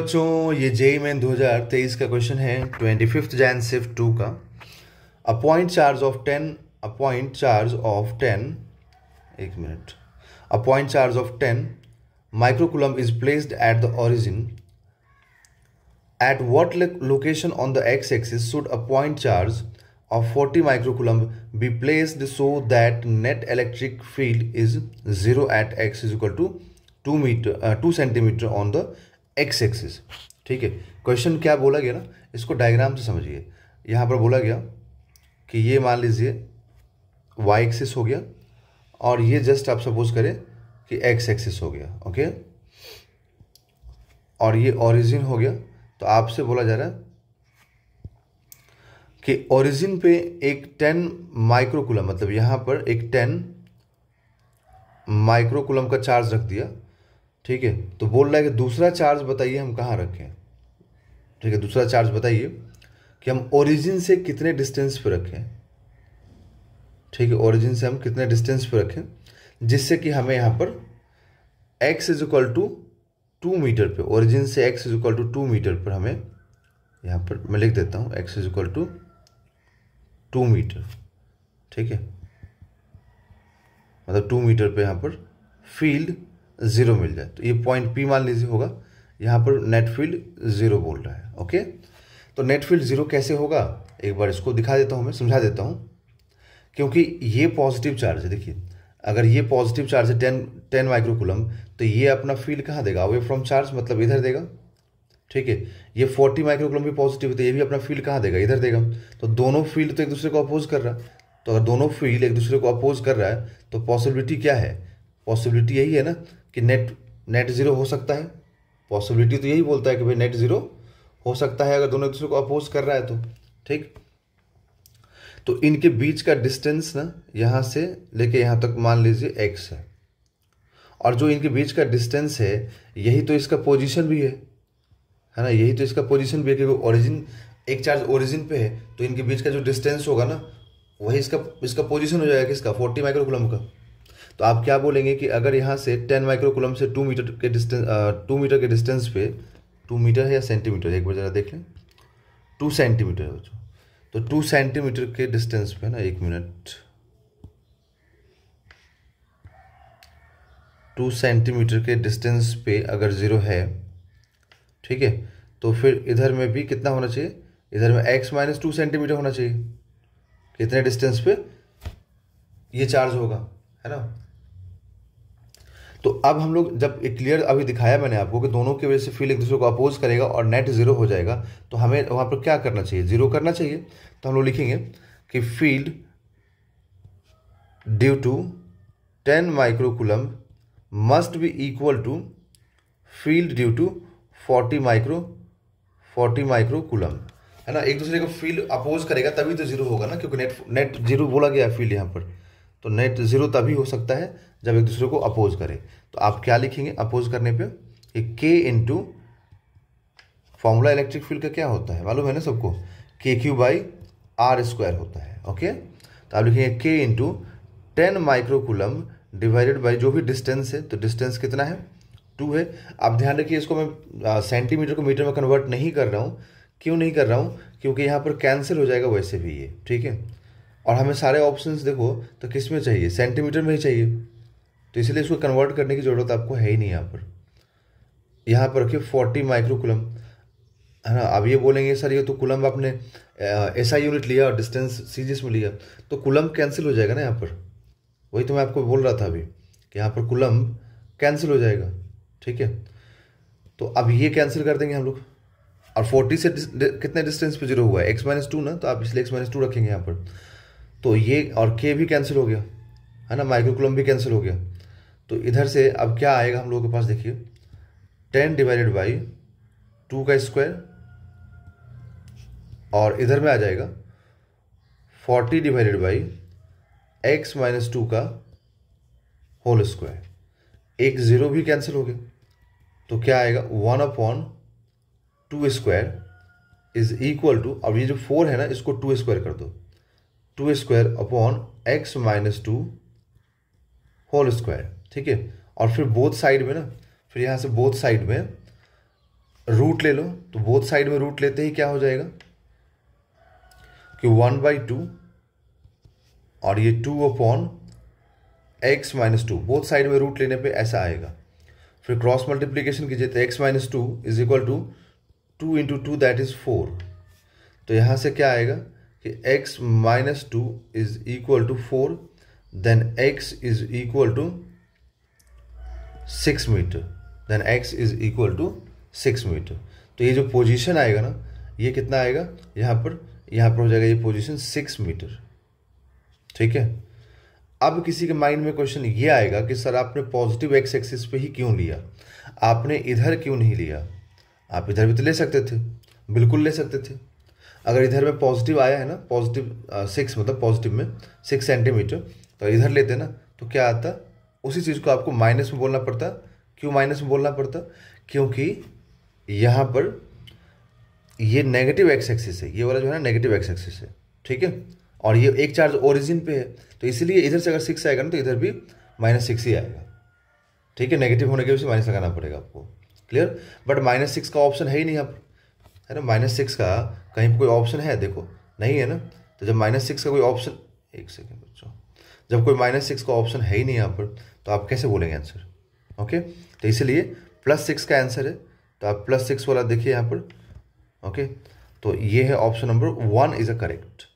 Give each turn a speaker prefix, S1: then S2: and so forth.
S1: बच्चों ये JEE man 2023 का क्वेश्चन है ट्वेंटी फिफ्थ जैन सिर्फ टू का a point charge of ten a point charge of ten एक minute a point charge of ten microcoulomb is placed at the origin at what location on the x axis should a point charge of forty microcoulomb be placed so that net electric field is zero at x is equal to two metre two centimetre on the x axis ठीक है question क्या बोला गया ना इसको diagram से समझिए यहाँ पर बोला गया कि ये मान लीजिए वाई एक्सिस हो गया और ये जस्ट आप सपोज करें कि एक्स एक्सिस हो गया ओके और ये ओरिजिन हो गया तो आपसे बोला जा रहा है कि ओरिजिन पे एक टेन माइक्रोकुलम मतलब यहाँ पर एक टेन माइक्रोकुलम का चार्ज रख दिया ठीक है तो बोल रहा है कि दूसरा चार्ज बताइए हम कहाँ रखें ठीक है दूसरा चार्ज बताइए कि हम ओरिजिन से कितने डिस्टेंस पर रखें ठीक है ओरिजिन से हम कितने डिस्टेंस पर रखें जिससे कि हमें यहाँ पर x is equal to two metre पे ओरिजिन से x is equal to two metre पर हमें यहाँ पर मैं लिख देता हूँ x is equal to two metre ठीक है मतलब टू मीटर पे यहाँ पर फील्ड ज़ीरो मिल जाए तो ये पॉइंट पी मान लीजिए होगा यहाँ पर नेट फील्ड ज़ीरो बोल रहा है ओके तो नेट फील्ड ज़ीरो कैसे होगा एक बार इसको दिखा देता हूँ मैं समझा देता हूँ क्योंकि ये पॉजिटिव चार्ज है देखिए अगर ये पॉजिटिव चार्ज है टेन टेन माइक्रोकुलम तो ये अपना फील्ड कहाँ देगा अवे फ्रॉम चार्ज मतलब इधर देगा ठीक है ये फोर्टी माइक्रोकुलम भी पॉजिटिव है तो ये भी अपना फील्ड कहाँ देगा इधर देगा तो दोनों फील्ड तो एक दूसरे को तो अपोज कर रहा है तो अगर दोनों फील्ड एक दूसरे को अपोज कर रहा है तो पॉसिबिलिटी क्या है पॉसिबिलिटी यही है ना कि नेट नेट ज़ीरो हो सकता है पॉसिबिलिटी तो यही बोलता है कि भाई नेट ज़ीरो हो सकता है अगर दोनों दूसरे को अपोज कर रहा है तो ठीक तो इनके बीच का डिस्टेंस ना यहाँ से लेके यहाँ तक मान लीजिए एक्स है और जो इनके बीच का डिस्टेंस है यही तो इसका पोजीशन भी है है ना यही तो इसका पोजीशन भी है क्योंकि ओरिजिन एक चार्ज ओरिजिन पे है तो इनके बीच का जो डिस्टेंस होगा ना वही इसका इसका पोजीशन हो जाएगा किसका फोर्टी माइक्रोकुलम का तो आप क्या बोलेंगे कि अगर यहाँ से टेन माइक्रोकुलम से टू मीटर के डिस्टेंस टू मीटर के डिस्टेंस पे टू मीटर है या सेंटीमीटर एक बार ज़रा देख लें टू सेंटीमीटर है बच्चों तो टू सेंटीमीटर के डिस्टेंस पे ना एक मिनट टू सेंटीमीटर के डिस्टेंस पे अगर ज़ीरो है ठीक है तो फिर इधर में भी कितना होना चाहिए इधर में एक्स माइनस टू सेंटीमीटर होना चाहिए कितने डिस्टेंस पे ये चार्ज होगा है ना तो अब हम लोग जब एक क्लियर अभी दिखाया मैंने आपको कि दोनों की वजह से फील्ड एक दूसरे को अपोज करेगा और नेट जीरो हो जाएगा तो हमें वहाँ पर क्या करना चाहिए जीरो करना चाहिए तो हम लोग लिखेंगे कि field due to ten microcoulomb must be equal to field due to forty micro forty microcoulomb है ना एक दूसरे को फील्ड अपोज करेगा तभी तो जीरो होगा ना क्योंकि नेट नेट जीरो बोला गया फील्ड यहाँ पर तो नेट जीरो तभी हो सकता है जब एक दूसरे को अपोज करें तो आप क्या लिखेंगे अपोज करने पे कि के इंटू फॉर्मूला इलेक्ट्रिक फील्ड का क्या होता है मालूम है ना सबको के क्यू बाई आर स्क्वायर होता है ओके तो आप लिखेंगे k into ten microcoulomb divided by जो भी डिस्टेंस है तो डिस्टेंस कितना है टू है आप ध्यान रखिए इसको मैं सेंटीमीटर को मीटर में कन्वर्ट नहीं कर रहा हूँ क्यों नहीं कर रहा हूँ क्योंकि यहाँ पर कैंसिल हो जाएगा वैसे भी ये ठीक है और हमें सारे ऑप्शंस देखो तो किस में चाहिए सेंटीमीटर में ही चाहिए तो इसलिए इसको कन्वर्ट करने की ज़रूरत आपको है ही नहीं यहाँ पर यहाँ पर रखिए फोर्टी माइक्रोकुलम है ना अब ये बोलेंगे सर ये तो कुलम आपने एस आई यूनिट लिया और डिस्टेंस सीजिस में लिया तो कुलम कैंसिल हो जाएगा ना यहाँ पर वही तो मैं आपको बोल रहा था अभी कि यहाँ पर कुलम कैंसिल हो जाएगा ठीक है तो अब ये कैंसिल कर देंगे हम लोग और फोर्टी से दिस, दि, कितने डिस्टेंस पे जीरो हुआ है एक्स माइनस टू ना तो आप इसलिए एक्स माइनस टू रखेंगे यहाँ पर तो ये और के भी कैंसिल हो गया है ना माइक्रोकुलम भी कैंसिल हो गया तो इधर से अब क्या आएगा हम लोगों के पास देखिए टेन डिवाइडेड बाई टू का स्क्वायर और इधर में आ जाएगा forty divided by x minus two का होल स्क्वायर एक ज़ीरो भी कैंसिल हो गया तो क्या आएगा one upon two square is equal to अब ये जो फोर है ना इसको टू स्क्वायर कर दो two square upon x minus two whole square ठीक है और फिर बोथ साइड में ना फिर यहाँ से बोथ साइड में रूट ले लो तो बोथ साइड में रूट लेते ही क्या हो जाएगा कि वन बाई टू और ये two upon x minus two both side में रूट लेने पे ऐसा आएगा फिर क्रॉस मल्टीप्लीकेशन कीजिए तो x minus two is equal to two into two that is four तो यहाँ से क्या आएगा कि x minus two is equal to four then x is equal to six metre then x is equal to six metre तो ये जो position आएगा ना ये कितना आएगा यहाँ पर यहाँ पर हो जाएगा ये पोजीशन सिक्स मीटर ठीक है अब किसी के माइंड में क्वेश्चन ये आएगा कि सर आपने पॉजिटिव एक्स एक्सिस पे ही क्यों लिया आपने इधर क्यों नहीं लिया आप इधर भी तो ले सकते थे बिल्कुल ले सकते थे अगर इधर में पॉजिटिव आया है ना पॉजिटिव सिक्स मतलब पॉजिटिव में सिक्स सेंटीमीटर तो इधर लेते ना तो क्या आता उसी चीज़ को आपको माइनस में बोलना पड़ता क्यों माइनस में बोलना पड़ता क्योंकि यहाँ पर ये नेगेटिव एक्स एक्सिस है ये वाला जो है ना नेगेटिव एक्स एक्सिस है ठीक है और ये एक चार्ज ओरिजिन पे है तो इसीलिए इधर से अगर सिक्स आएगा ना तो इधर भी माइनस सिक्स ही आएगा ठीक है नेगेटिव होने की वजह से माइनस लगाना पड़ेगा आपको क्लियर बट माइनस सिक्स का ऑप्शन है ही नहीं यहाँ पर है ना माइनस सिक्स का कहीं पर कोई ऑप्शन है देखो नहीं है ना तो जब माइनस सिक्स का कोई ऑप्शन एक सेकेंड बच्चों जब कोई माइनस सिक्स का ऑप्शन है ही नहीं यहाँ पर तो आप कैसे बोलेंगे आंसर ओके तो इसीलिए प्लस सिक्स का आंसर है तो आप प्लस सिक्स वाला देखिए यहाँ पर ओके तो ये है option number one is a correct